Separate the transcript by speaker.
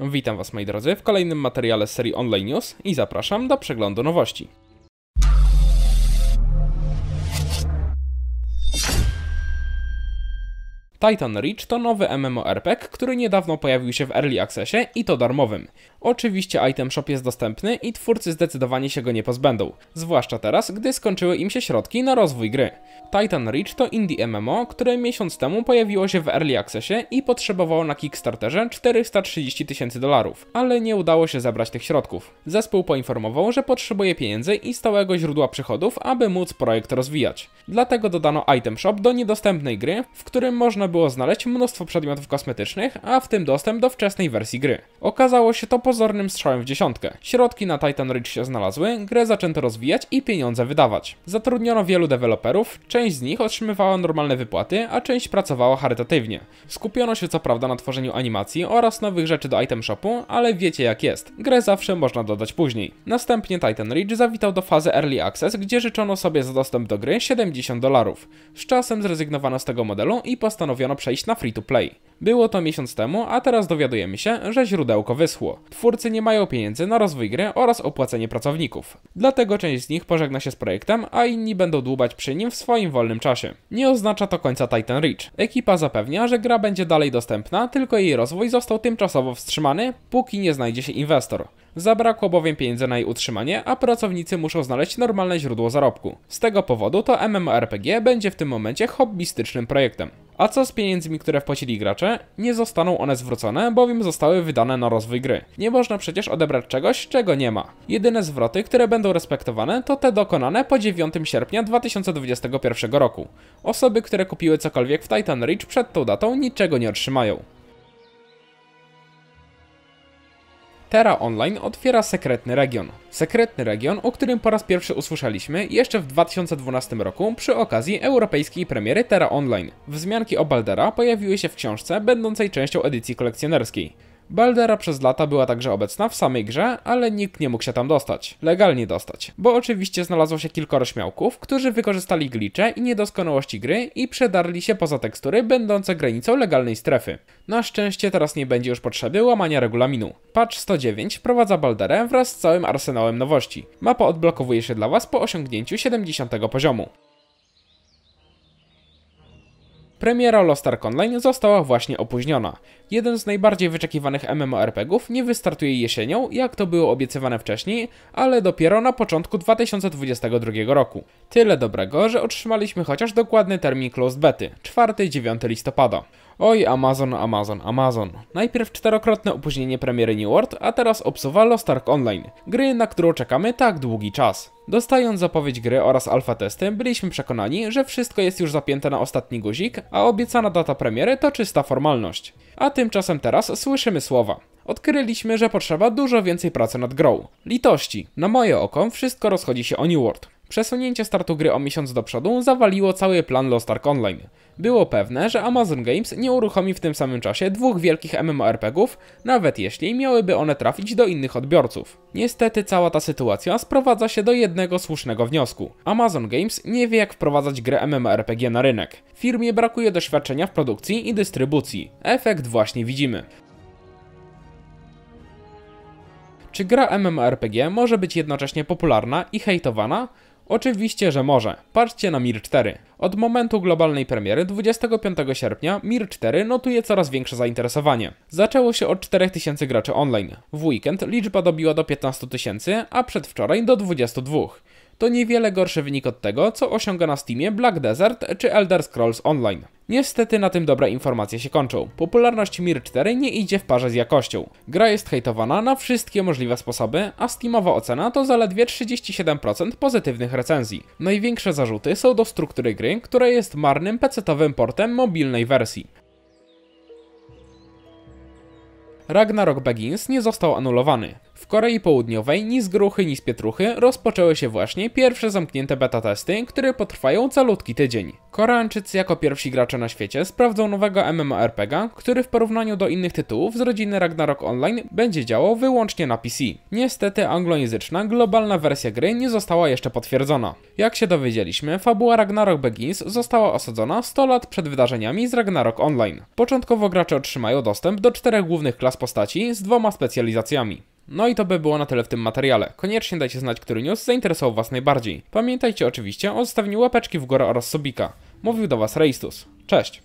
Speaker 1: Witam Was moi drodzy w kolejnym materiale z serii Online News i zapraszam do przeglądu nowości. Titan Reach to nowy MMORPG, który niedawno pojawił się w Early Accessie i to darmowym. Oczywiście item shop jest dostępny i twórcy zdecydowanie się go nie pozbędą, zwłaszcza teraz, gdy skończyły im się środki na rozwój gry. Titan Reach to indie MMO, które miesiąc temu pojawiło się w Early Accessie i potrzebowało na Kickstarterze 430 tysięcy dolarów, ale nie udało się zebrać tych środków. Zespół poinformował, że potrzebuje pieniędzy i stałego źródła przychodów, aby móc projekt rozwijać. Dlatego dodano item shop do niedostępnej gry, w którym można było znaleźć mnóstwo przedmiotów kosmetycznych, a w tym dostęp do wczesnej wersji gry. Okazało się to pozornym strzałem w dziesiątkę. Środki na Titan Ridge się znalazły, grę zaczęto rozwijać i pieniądze wydawać. Zatrudniono wielu deweloperów, część z nich otrzymywała normalne wypłaty, a część pracowała charytatywnie. Skupiono się co prawda na tworzeniu animacji oraz nowych rzeczy do item shopu, ale wiecie jak jest. Grę zawsze można dodać później. Następnie Titan Ridge zawitał do fazy Early Access, gdzie życzono sobie za dostęp do gry 70 dolarów. Z czasem zrezygnowano z tego modelu i postanowiono postanowiono przejść na free to play. Było to miesiąc temu, a teraz dowiadujemy się, że źródełko wyschło. Twórcy nie mają pieniędzy na rozwój gry oraz opłacenie pracowników. Dlatego część z nich pożegna się z projektem, a inni będą dłubać przy nim w swoim wolnym czasie. Nie oznacza to końca Titan Reach. Ekipa zapewnia, że gra będzie dalej dostępna, tylko jej rozwój został tymczasowo wstrzymany, póki nie znajdzie się inwestor. Zabrakło bowiem pieniędzy na jej utrzymanie, a pracownicy muszą znaleźć normalne źródło zarobku. Z tego powodu to MMORPG będzie w tym momencie hobbystycznym projektem. A co z pieniędzmi, które wpłacili gracze? Nie zostaną one zwrócone, bowiem zostały wydane na rozwój gry. Nie można przecież odebrać czegoś, czego nie ma. Jedyne zwroty, które będą respektowane, to te dokonane po 9 sierpnia 2021 roku. Osoby, które kupiły cokolwiek w Titan Reach przed tą datą niczego nie otrzymają. Terra Online otwiera sekretny region. Sekretny region, o którym po raz pierwszy usłyszeliśmy jeszcze w 2012 roku przy okazji europejskiej premiery Terra Online. Wzmianki o Baldera pojawiły się w książce będącej częścią edycji kolekcjonerskiej. Baldera przez lata była także obecna w samej grze, ale nikt nie mógł się tam dostać. Legalnie dostać. Bo oczywiście znalazło się kilkoro śmiałków, którzy wykorzystali glicze i niedoskonałości gry i przedarli się poza tekstury będące granicą legalnej strefy. Na szczęście teraz nie będzie już potrzeby łamania regulaminu. Patch 109 wprowadza Balderę wraz z całym arsenałem nowości. Mapa odblokowuje się dla Was po osiągnięciu 70 poziomu. Premiera Lost Ark Online została właśnie opóźniona. Jeden z najbardziej wyczekiwanych MMORPGów nie wystartuje jesienią, jak to było obiecywane wcześniej, ale dopiero na początku 2022 roku. Tyle dobrego, że otrzymaliśmy chociaż dokładny termin closed bety, 4-9 listopada. Oj, Amazon, Amazon, Amazon. Najpierw czterokrotne opóźnienie premiery New World, a teraz obsuwa Lost Ark Online, gry, na którą czekamy tak długi czas. Dostając zapowiedź gry oraz alfa testy, byliśmy przekonani, że wszystko jest już zapięte na ostatni guzik, a obiecana data premiery to czysta formalność. A tymczasem teraz słyszymy słowa. Odkryliśmy, że potrzeba dużo więcej pracy nad grą. Litości. Na moje oko wszystko rozchodzi się o New World. Przesunięcie startu gry o miesiąc do przodu zawaliło cały plan Lost Ark Online. Było pewne, że Amazon Games nie uruchomi w tym samym czasie dwóch wielkich MMORPGów, nawet jeśli miałyby one trafić do innych odbiorców. Niestety cała ta sytuacja sprowadza się do jednego słusznego wniosku. Amazon Games nie wie jak wprowadzać grę MMORPG na rynek. Firmie brakuje doświadczenia w produkcji i dystrybucji. Efekt właśnie widzimy. Czy gra MMORPG może być jednocześnie popularna i hejtowana? Oczywiście, że może. Patrzcie na Mir 4. Od momentu globalnej premiery 25 sierpnia Mir 4 notuje coraz większe zainteresowanie. Zaczęło się od 4000 graczy online. W weekend liczba dobiła do 15 tysięcy, a przedwczoraj do 22 to niewiele gorszy wynik od tego, co osiąga na Steamie Black Desert czy Elder Scrolls Online. Niestety na tym dobre informacje się kończą. Popularność Mir 4 nie idzie w parze z jakością. Gra jest hejtowana na wszystkie możliwe sposoby, a Steamowa ocena to zaledwie 37% pozytywnych recenzji. Największe zarzuty są do struktury gry, która jest marnym pecetowym portem mobilnej wersji. Ragnarok Begins nie został anulowany. W Korei Południowej ni z gruchy, ni z pietruchy rozpoczęły się właśnie pierwsze zamknięte beta testy, które potrwają calutki tydzień. Koreańczycy jako pierwsi gracze na świecie sprawdzą nowego MMORPG'a, który w porównaniu do innych tytułów z rodziny Ragnarok Online będzie działał wyłącznie na PC. Niestety anglojęzyczna, globalna wersja gry nie została jeszcze potwierdzona. Jak się dowiedzieliśmy, fabuła Ragnarok Begins została osadzona 100 lat przed wydarzeniami z Ragnarok Online. Początkowo gracze otrzymają dostęp do czterech głównych klas postaci z dwoma specjalizacjami. No i to by było na tyle w tym materiale. Koniecznie dajcie znać, który news zainteresował Was najbardziej. Pamiętajcie oczywiście o zostawieniu łapeczki w górę oraz subika. Mówił do Was Rejstus. Cześć!